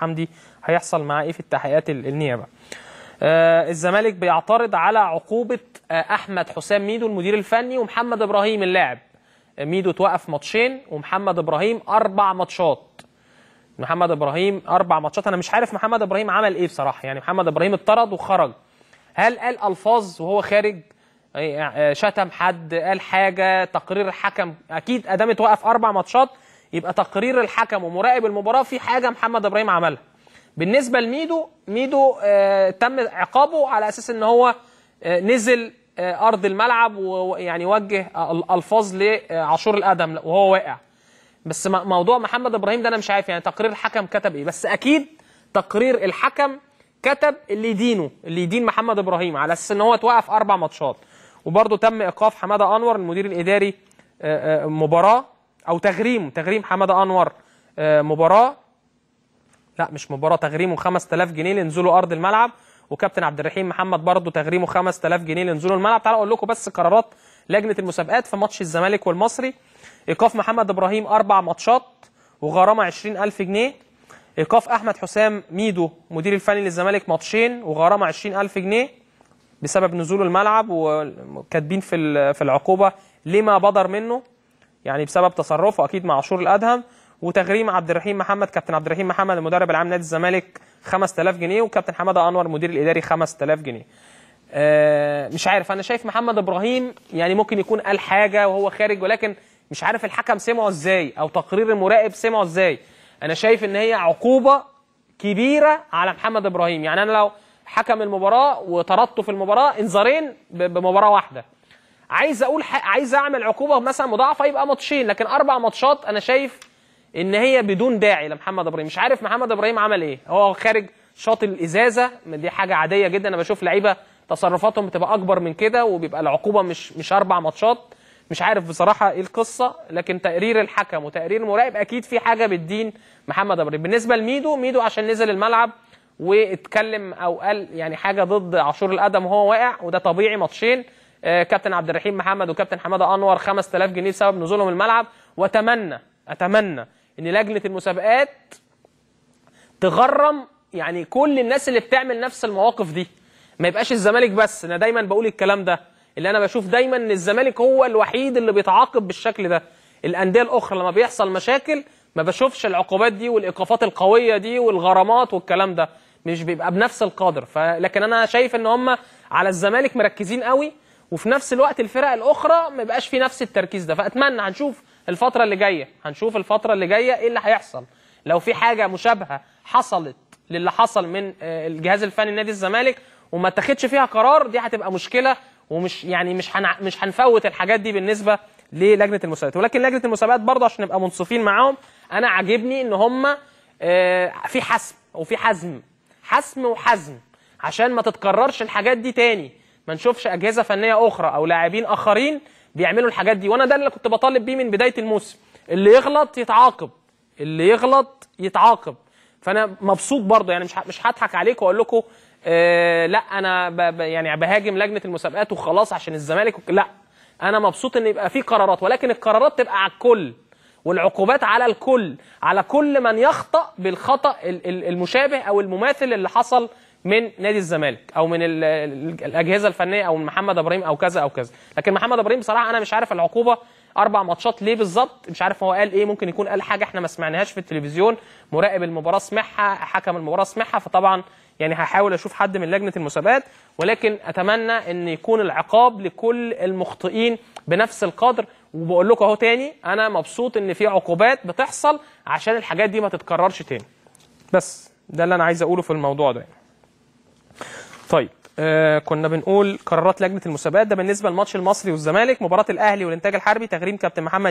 حمدي هيحصل معاه ايه في التحقيقات النيابه آه الزمالك بيعترض على عقوبه آه احمد حسام ميدو المدير الفني ومحمد ابراهيم اللاعب آه، ميدو توقف ماتشين ومحمد ابراهيم اربع ماتشات محمد ابراهيم اربع ماتشات انا مش عارف محمد ابراهيم عمل ايه بصراحه يعني محمد ابراهيم اتطرد وخرج هل قال الفاظ وهو خارج آه، آه، شتم حد قال حاجه تقرير حكم اكيد ادام اتوقف اربع ماتشات يبقى تقرير الحكم ومراقب المباراه في حاجه محمد ابراهيم عملها بالنسبه لميدو ميدو آه تم عقابه على اساس ان هو آه نزل آه ارض الملعب ويعني وجه الفاظ لعاشور آه، الادم وهو واقع بس موضوع محمد ابراهيم ده انا مش عارف يعني تقرير الحكم كتب ايه بس اكيد تقرير الحكم كتب اللي يدينه اللي يدين محمد ابراهيم على اساس ان هو اتوقف اربع ماتشات وبرده تم ايقاف حماده انور المدير الاداري آه، آه، مباراه او تغريم تغريم حماده انور آه، مباراه لا مش مباراه تغريمه 5000 جنيه لنزوله ارض الملعب وكابتن عبد الرحيم محمد برضه تغريمه 5000 جنيه لنزوله الملعب تعالوا اقول لكم بس قرارات لجنه المسابقات في ماتش الزمالك والمصري ايقاف محمد ابراهيم اربع ماتشات وغرامه 20000 جنيه ايقاف احمد حسام ميدو مدير الفني للزمالك ماتشين وغرامه 20000 جنيه بسبب نزوله الملعب وكاتبين في في العقوبه لما بدر منه يعني بسبب تصرفه اكيد مع عاشور الادهم وتغريم عبد الرحيم محمد كابتن عبد الرحيم محمد المدرب العام نادي الزمالك 5000 جنيه وكابتن حماده انور المدير الاداري 5000 جنيه أه مش عارف انا شايف محمد ابراهيم يعني ممكن يكون قال حاجه وهو خارج ولكن مش عارف الحكم سمعه ازاي او تقرير المراقب سمعه ازاي انا شايف ان هي عقوبه كبيره على محمد ابراهيم يعني انا لو حكم المباراه وطردته في المباراه انذارين بمباراه واحده عايز اقول عايز اعمل عقوبه مثلا مضاعفه يبقى ماتشين لكن اربع ماتشات انا شايف ان هي بدون داعي لمحمد ابراهيم مش عارف محمد ابراهيم عمل ايه هو خارج شاط الازازه دي حاجه عاديه جدا انا بشوف لعيبه تصرفاتهم بتبقى اكبر من كده وبيبقى العقوبه مش مش اربع ماتشات مش عارف بصراحه ايه القصه لكن تقرير الحكم وتقرير المراقب اكيد في حاجه بتدين محمد ابراهيم بالنسبه لميدو ميدو عشان نزل الملعب واتكلم او قال يعني حاجه ضد عاشور القدم وهو واقع وده طبيعي ماتشين آه، كابتن عبد الرحيم محمد وكابتن حماده انور 5000 جنيه بسبب نزولهم الملعب واتمنى اتمنى ان لجنه المسابقات تغرم يعني كل الناس اللي بتعمل نفس المواقف دي ما يبقاش الزمالك بس انا دايما بقول الكلام ده اللي انا بشوف دايما ان الزمالك هو الوحيد اللي بيتعاقب بالشكل ده الانديه الاخرى لما بيحصل مشاكل ما بشوفش العقوبات دي والايقافات القويه دي والغرامات والكلام ده مش بيبقى بنفس القدر فلكن انا شايف ان هم على الزمالك مركزين قوي وفي نفس الوقت الفرق الاخرى ما يبقاش في نفس التركيز ده فاتمنى هنشوف الفتره اللي جايه هنشوف الفتره اللي جايه ايه اللي هيحصل لو في حاجه مشابهه حصلت للي حصل من آه، الجهاز الفني لنادي الزمالك وما اتخذش فيها قرار دي هتبقى مشكله ومش يعني مش هن... مش هنفوت الحاجات دي بالنسبه للجنه المسابقات ولكن لجنه المسابقات برضه عشان نبقى منصفين معاهم انا عاجبني ان هم آه، في حسم وفي حزم حسم وحزم عشان ما تتكررش الحاجات دي تاني ما نشوفش اجهزه فنيه اخرى او لاعبين اخرين بيعملوا الحاجات دي وانا ده اللي كنت بطالب بيه من بدايه الموسم اللي يغلط يتعاقب اللي يغلط يتعاقب فانا مبسوط برضه يعني مش مش هضحك عليكم واقول لكم آه لا انا ب يعني بهاجم لجنه المسابقات وخلاص عشان الزمالك لا انا مبسوط ان يبقى في قرارات ولكن القرارات تبقى على الكل والعقوبات على الكل على كل من يخطأ بالخطأ المشابه أو المماثل اللي حصل من نادي الزمالك او من الاجهزه الفنيه او من محمد ابراهيم او كذا او كذا لكن محمد ابراهيم بصراحه انا مش عارف العقوبه اربع ماتشات ليه بالظبط مش عارف هو قال ايه ممكن يكون قال حاجه احنا ما سمعناهاش في التلفزيون مراقب المباراه سمعها حكم المباراه سمعها فطبعا يعني هحاول اشوف حد من لجنه المسابقات ولكن اتمنى ان يكون العقاب لكل المخطئين بنفس القدر وبقول لكم اهو تاني انا مبسوط ان في عقوبات بتحصل عشان الحاجات دي ما تتكررش تاني بس ده اللي انا عايز اقوله في الموضوع ده طيب آه كنا بنقول قرارات لجنه المسابقات ده بالنسبه للماتش المصري والزمالك مباراه الاهلي والانتاج الحربي تغريم كابتن محمد